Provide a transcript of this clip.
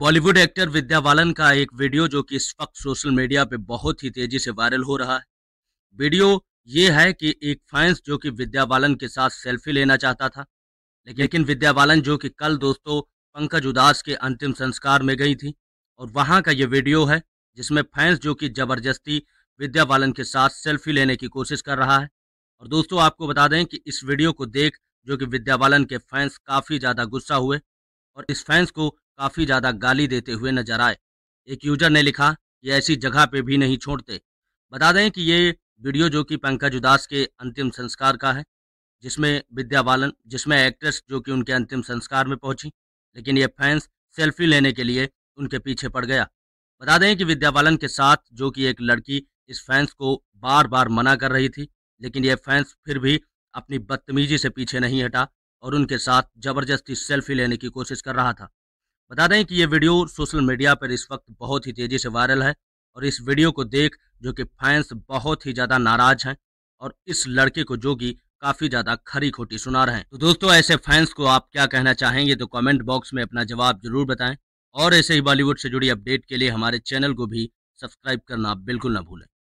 Bollywood actor विद्या बालन का एक video जो कि इस वक्त सोशल मीडिया पे बहुत ही तेजी से वायरल हो रहा है वीडियो ये है कि एक फैंस जो कि विद्या बालन के साथ सेल्फी लेना चाहता था लेकिन विद्या बालन जो कि कल दोस्तों पंकज उदास के अंतिम संस्कार में गई थी और वहाँ का ये वीडियो है जिसमें फैंस जो कि ज़बरदस्ती विद्या बालन के साथ सेल्फी लेने की कोशिश कर रहा है और दोस्तों आपको बता दें कि इस वीडियो को देख जो कि विद्या बालन के फैंस काफ़ी ज़्यादा गुस्सा हुए और इस फैंस को काफ़ी ज़्यादा गाली देते हुए नजर आए एक यूजर ने लिखा ये ऐसी जगह पे भी नहीं छोड़ते बता दें कि ये वीडियो जो कि पंकज उदास के अंतिम संस्कार का है जिसमें विद्या बालन जिसमें एक्ट्रेस जो कि उनके अंतिम संस्कार में पहुंची लेकिन ये फैंस सेल्फी लेने के लिए उनके पीछे पड़ गया बता दें कि विद्या बालन के साथ जो कि एक लड़की इस फैंस को बार बार मना कर रही थी लेकिन ये फैंस फिर भी अपनी बदतमीजी से पीछे नहीं हटा और उनके साथ ज़बरदस्ती सेल्फी लेने की कोशिश कर रहा था बता दें कि ये वीडियो सोशल मीडिया पर इस वक्त बहुत ही तेज़ी से वायरल है और इस वीडियो को देख जो कि फैंस बहुत ही ज़्यादा नाराज़ हैं और इस लड़के को जोगी काफ़ी ज़्यादा खरी खोटी सुना रहे हैं तो दोस्तों ऐसे फैंस को आप क्या कहना चाहेंगे तो कमेंट बॉक्स में अपना जवाब जरूर बताएं और ऐसे ही बॉलीवुड से जुड़ी अपडेट के लिए हमारे चैनल को भी सब्सक्राइब करना बिल्कुल ना भूलें